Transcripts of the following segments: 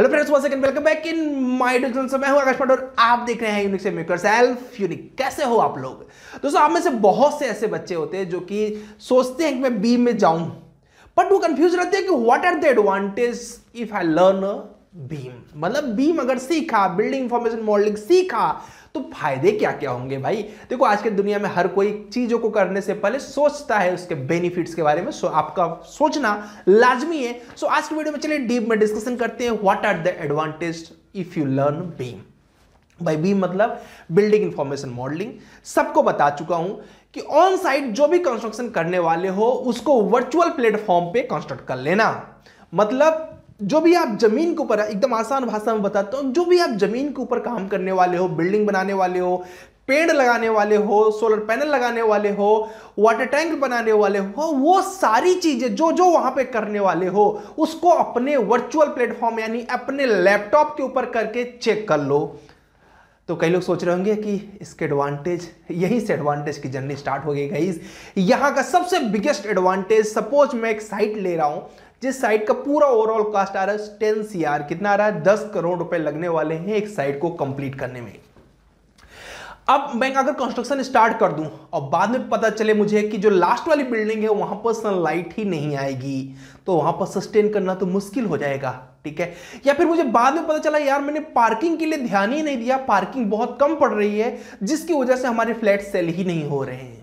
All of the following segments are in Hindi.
hello friends one second welcome back in my digital से मैं हूं आकाश पांडे और आप देख रहे हैं यूनिक से मेकर सेल्फ यूनिक कैसे हो आप लोग दोस्तों आप में से बहुत से ऐसे बच्चे होते हैं जो कि सोचते हैं कि मैं बी में जाऊं बट वो कंफ्यूज रहते हैं कि what are the advantage if I learn BIM मतलब बीम अगर सीखा बिल्डिंग इंफॉर्मेशन मॉडलिंग सीखा तो फायदे क्या क्या होंगे भाई देखो आज के दुनिया में हर कोई चीजों को करने से पहले सोचता है उसके बेनिफिट्स के बारे में सो आपका सोचना लाजमी है सो आज की वीडियो में चलिए डीप में डिस्कशन करते हैं what are the advantage if you learn BIM by BIM मतलब बिल्डिंग इंफॉर्मेशन मॉडलिंग सबको बता चुका हूं कि ऑन साइट जो भी कंस्ट्रक्शन करने वाले हो उसको वर्चुअल प्लेटफॉर्म पे कंस्ट्रक्ट कर लेना मतलब जो भी आप जमीन के ऊपर एकदम आसान भाषा में बताता हूँ जो भी आप जमीन के ऊपर काम करने वाले हो बिल्डिंग बनाने वाले हो पेड़ लगाने वाले हो सोलर पैनल लगाने वाले हो वाटर टैंक बनाने वाले हो वो सारी चीज़ें जो जो वहां पे करने वाले हो उसको अपने वर्चुअल प्लेटफॉर्म यानी अपने लैपटॉप के ऊपर करके चेक कर लो तो कई लोग सोच रहे होंगे कि इसके एडवांटेज यहीं से एडवांटेज की जर्नी स्टार्ट हो गई गई यहां का सबसे बिगेस्ट एडवांटेज सपोज मैं एक साइट ले रहा हूं जिस साइट का पूरा ओवरऑल कास्ट आ रहा है टेन सी कितना आ रहा है दस करोड़ रुपए लगने वाले हैं एक साइट को कंप्लीट करने में अब मैं अगर कंस्ट्रक्शन स्टार्ट कर दूं और बाद में पता चले मुझे कि जो लास्ट वाली बिल्डिंग है वहां पर सनलाइट ही नहीं आएगी तो वहां पर सस्टेन करना तो मुश्किल हो जाएगा ठीक है या फिर मुझे बाद में पता चला यार मैंने पार्किंग के लिए ध्यान ही नहीं दिया पार्किंग बहुत कम पड़ रही है जिसकी वजह से हमारे फ्लैट सेल ही नहीं हो रहे हैं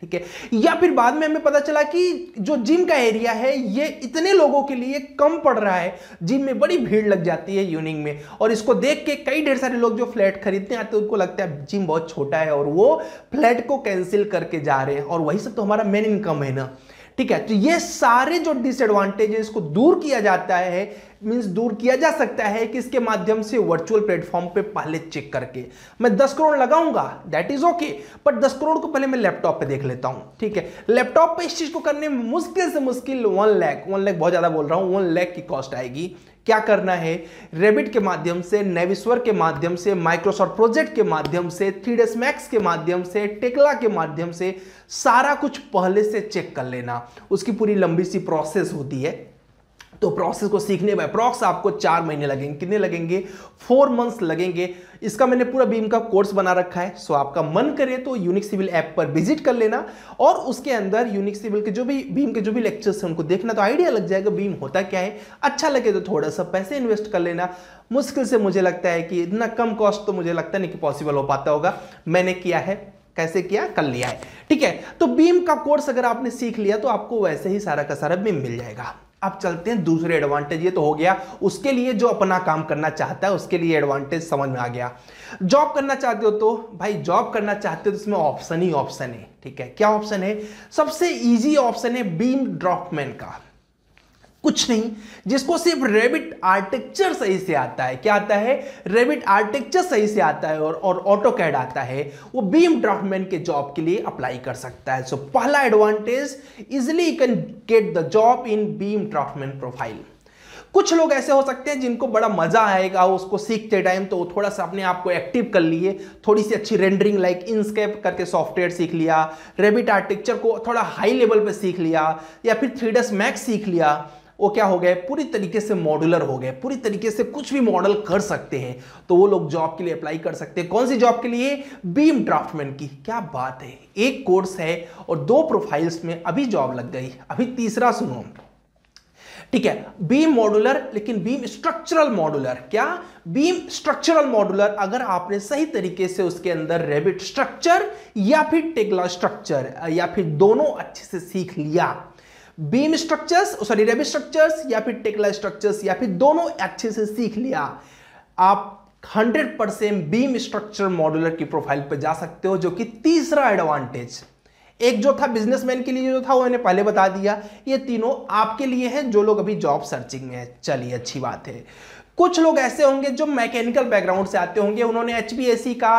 ठीक है या फिर बाद में हमें पता चला कि जो जिम का एरिया है ये इतने लोगों के लिए कम पड़ रहा है जिम में बड़ी भीड़ लग जाती है यूनिंग में और इसको देख के कई ढेर सारे लोग जो फ्लैट खरीदते हैं हैं उनको लगता है जिम बहुत छोटा है और वो फ्लैट को कैंसिल करके जा रहे हैं और वही सब तो हमारा मेन इनकम है ना ठीक है तो ये सारे जो डिसएडवांटेजेस को दूर किया जाता है मीन्स दूर किया जा सकता है कि इसके माध्यम से वर्चुअल प्लेटफॉर्म पे पहले चेक करके मैं 10 करोड़ लगाऊंगा that is okay but 10 crore को पहले मैं लैपटॉप पे देख लेता हूं ठीक है लैपटॉप पे इस चीज़ को करने में मुश्किल से मुश्किल वन लैख वन लैख बहुत ज़्यादा बोल रहा हूं वन लैख की कॉस्ट आएगी क्या करना है रेबिट के माध्यम से नेविस्वर के माध्यम से माइक्रोसॉफ्ट प्रोजेक्ट के माध्यम से थ्री डेस मैक्स के माध्यम से टेकला के माध्यम से सारा कुछ पहले से चेक कर लेना उसकी पूरी लंबी सी प्रोसेस होती है तो प्रोसेस को सीखने में अप्रॉक्स आपको चार महीने लगेंगे कितने लगेंगे फोर मंथ्स लगेंगे इसका मैंने पूरा बीम का कोर्स बना रखा है सो आपका मन करे तो यूनिक सिविल ऐप पर विजिट कर लेना और उसके अंदर यूनिक सिविल के जो भी बीम के जो भी लेक्चर्स हैं उनको देखना तो आइडिया लग जाएगा बीम होता क्या है अच्छा लगे तो थोड़ा सा पैसे इन्वेस्ट कर लेना मुश्किल से मुझे लगता है कि इतना कम कॉस्ट तो मुझे लगता नहीं कि पॉसिबल हो पाता होगा मैंने किया है कैसे किया कर लिया है ठीक है तो बीम का कोर्स अगर आपने सीख लिया तो आपको वैसे ही सारा का सारा बीम मिल जाएगा अब चलते हैं दूसरे एडवांटेज ये तो हो गया उसके लिए जो अपना काम करना चाहता है उसके लिए एडवांटेज समझ में आ गया जॉब करना चाहते हो तो भाई जॉब करना चाहते हो तो इसमें ऑप्शन ही ऑप्शन है ठीक है क्या ऑप्शन है सबसे इजी ऑप्शन है बीम ड्रॉपमैन का कुछ नहीं जिसको सिर्फ रेबिट आर्टिक्चर सही से आता है क्या आता है रेबिट आर्टिक्चर सही से आता है और ऑटो कैड आता है वो बीम ड्राफ्टमैन के जॉब के लिए अप्लाई कर सकता है सो so, पहला advantage easily can get the job in BIM draftsman profile कुछ लोग ऐसे हो सकते हैं जिनको बड़ा मजा आएगा उसको सीखते टाइम तो थोड़ा सा अपने आप को एक्टिव कर लिए थोड़ी सी अच्छी रेंडरिंग लाइक इनस्केप करके सॉफ्टवेयर सीख लिया रेबिट आर्टिक्चर को थोड़ा हाई लेवल पे सीख लिया या फिर थ्रीडस मैक्स सीख लिया वो क्या हो गए पूरी तरीके से मॉड्यूलर हो गए पूरी तरीके से कुछ भी मॉडल कर सकते हैं तो वो लोग जॉब के लिए अप्लाई कर सकते हैं कौन सी जॉब के लिए बीम ड्राफ्टमैन की क्या बात है एक कोर्स है और दो प्रोफाइल्स में अभी जॉब लग गई अभी तीसरा सुनो ठीक है बीम मॉड्यूलर लेकिन बीम स्ट्रक्चरल मॉड्यूलर क्या बीम स्ट्रक्चरल मॉड्यूलर अगर आपने सही तरीके से उसके अंदर रेबिट स्ट्रक्चर या फिर टेगला स्ट्रक्चर या फिर दोनों अच्छे से सीख लिया बीम स्ट्रक्चर्स सॉरी रेबी स्ट्रक्चर्स या फिर टेकला स्ट्रक्चर्स या फिर दोनों अच्छे से सीख लिया आप 100 परसेंट बीम स्ट्रक्चर मॉडुलर की प्रोफाइल पर जा सकते हो जो कि तीसरा एडवांटेज एक जो था बिजनेसमैन के लिए जो था वो मैंने पहले बता दिया ये तीनों आपके लिए हैं जो लोग अभी जॉब सर्चिंग में है चलिए अच्छी बात है कुछ लोग ऐसे होंगे जो मैकेनिकल बैकग्राउंड से आते होंगे उन्होंने एच का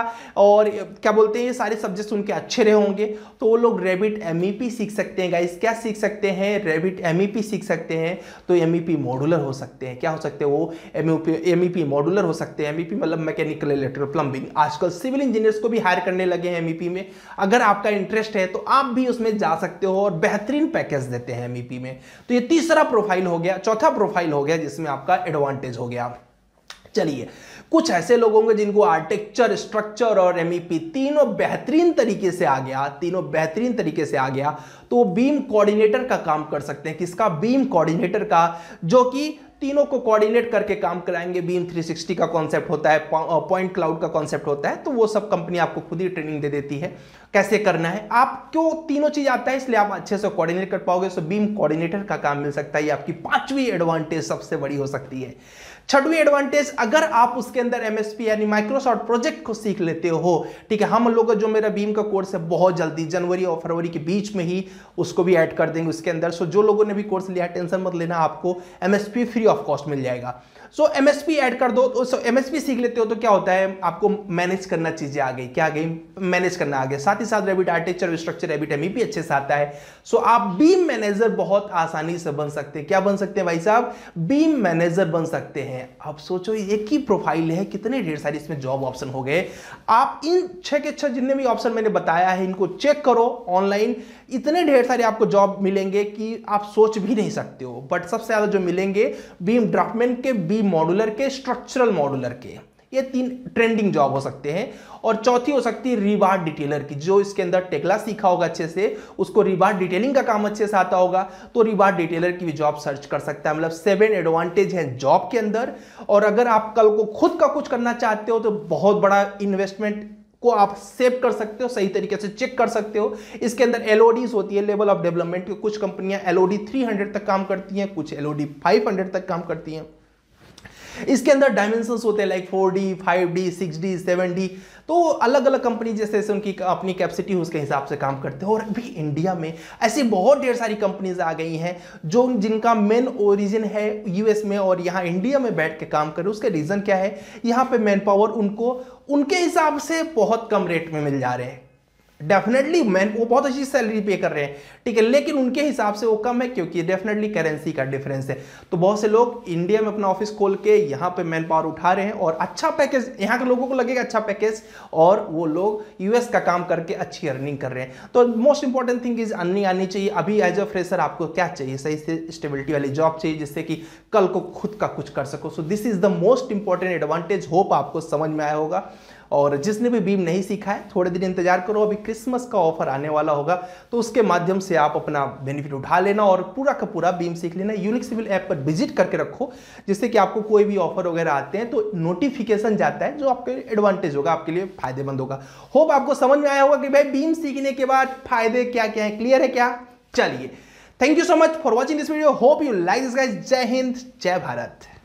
और क्या बोलते हैं ये सारे सब्जेक्ट उनके अच्छे रहे होंगे तो वो लोग रेबिट एम e सीख सकते हैं गाइस क्या सीख सकते हैं रेबिट एम e सीख सकते हैं तो एम मॉडुलर e हो सकते हैं क्या हो सकते हैं वो एम ई मॉडुलर हो सकते हैं एम मतलब मैकेनिकल इलेक्ट्रिकल प्लम्बिंग आजकल सिविल इंजीनियर्स को भी हायर करने लगे हैं एम में अगर आपका इंटरेस्ट है तो आप भी उसमें जा सकते हो और बेहतरीन पैकेज देते हैं एम में तो ये तीसरा प्रोफाइल हो गया चौथा प्रोफाइल हो गया जिसमें आपका एडवांटेज हो गया चलिए कुछ ऐसे लोग होंगे जिनको आर्टिक्चर स्ट्रक्चर और एम तीनों बेहतरीन तरीके से आ गया तीनों बेहतरीन तरीके से आ गया तो वो बीम कोऑर्डिनेटर का काम कर सकते हैं किसका बीम कोऑर्डिनेटर का जो कि तीनों को कोऑर्डिनेट करके काम कराएंगे बीम 360 का कॉन्सेप्ट होता है पॉइंट क्लाउड का कॉन्सेप्ट होता है तो वो सब कंपनी आपको खुद ही ट्रेनिंग दे देती है कैसे करना है आप क्यों तीनों चीज आता है इसलिए आप अच्छे से कोऑर्डिनेट कर पाओगे सो बीम कोऑर्डिनेटर का काम मिल सकता है ये आपकी पांचवी एडवांटेज सबसे बड़ी हो सकती है छठवीं एडवांटेज अगर आप उसके अंदर एमएसपी यानी माइक्रोसॉफ्ट प्रोजेक्ट को सीख लेते हो ठीक है हम लोग जो मेरा बीम का कोर्स है बहुत जल्दी जनवरी और फरवरी के बीच में ही उसको भी ऐड कर देंगे उसके अंदर सो जो लोगों ने भी कोर्स लिया टेंशन मत लेना आपको एमएसपी फ्री ऑफ कॉस्ट मिल जाएगा सो एमएसपी ऐड कर दो सो तो, पी सीख लेते हो तो क्या होता है आपको मैनेज करना चीजें आ गई क्या आ गई मैनेज करना आ गया साथ ही साथ Revit architecture structure Revit ME भी अच्छे से आता है सो so, आप बीम मैनेजर बहुत आसानी से बन सकते हैं क्या बन सकते हैं भाई साहब बीम मैनेजर बन सकते हैं हैं आप सोचो एक ही प्रोफाइल है कितने ढेर सारे इसमें जॉब ऑप्शन हो गए आप इन छह के छह जितने भी ऑप्शन मैंने बताया है इनको चेक करो ऑनलाइन इतने ढेर सारे आपको जॉब मिलेंगे कि आप सोच भी नहीं सकते हो बट सबसे ज़्यादा जो मिलेंगे बीम ड्राफ्टमैन के बी मॉडुलर के स्ट्रक्चरल मॉडुलर के ये तीन ट्रेंडिंग जॉब हो सकते हैं और चौथी हो सकती है रिवार्ड डिटेलर की जो इसके अंदर टेकला सीखा होगा अच्छे से उसको रिवार्ड डिटेलिंग का काम अच्छे से आता होगा तो रिवार्ड डिटेलर की भी जॉब सर्च कर सकता है मतलब सेवन एडवांटेज हैं जॉब के अंदर और अगर आप कल को खुद का कुछ करना चाहते हो तो बहुत बड़ा इन्वेस्टमेंट को आप सेव कर सकते हो सही तरीके से चेक कर सकते हो इसके अंदर एल होती है लेवल ऑफ डेवलपमेंट की कुछ कंपनियां एल ओ तक काम करती हैं कुछ एल ओ तक काम करती हैं इसके अंदर डायमेंशन होते हैं like four D five D six D seven D तो अलग अलग कंपनी जैसे जैसे उनकी अपनी कैपेसिटी उसके हिसाब से काम करते हैं और अभी इंडिया में ऐसी बहुत ढेर सारी कंपनीज आ गई हैं जो जिनका मेन ओरिजिन है यूएस में और यहाँ इंडिया में बैठ के काम कर उसके रीज़न क्या है यहाँ पे मैन पावर उनको उनके हिसाब से बहुत कम रेट में मिल जा रहे हैं डेफिनेटली मैन वो बहुत अच्छी सैलरी पे कर रहे हैं ठीक है लेकिन उनके हिसाब से वो कम है क्योंकि डेफिनेटली करेंसी का डिफरेंस है तो बहुत से लोग इंडिया में अपना ऑफिस खोल के यहाँ पे मैन पावर उठा रहे हैं और अच्छा पैकेज यहाँ के लोगों को लगेगा अच्छा पैकेज और वो लोग यूएस का काम करके अच्छी अर्निंग कर रहे हैं तो most important thing is earning आनी चाहिए अभी एज अ फ्रेशर आपको क्या चाहिए सही से स्टेबिलिटी वाली जॉब चाहिए जिससे कि कल को खुद का कुछ कर सको so this is the most important advantage hope आपको समझ में आया होगा और जिसने भी बीम नहीं सीखा है थोड़े दिन इंतजार करो अभी क्रिसमस का ऑफर आने वाला होगा तो उसके माध्यम से आप अपना बेनिफिट उठा लेना और पूरा का पूरा बीम सीख लेना यूनिक सिविल ऐप पर विजिट करके रखो जिससे कि आपको कोई भी ऑफर वगैरह आते हैं तो नोटिफिकेशन जाता है जो आपके एडवांटेज होगा आपके लिए फायदेमंद होगा होप आपको समझ में आया होगा कि भाई बीम सीखने के बाद फायदे क्या क्या है क्लियर है क्या चलिए thank you so much for watching this video hope you like this guys जय हिंद जय भारत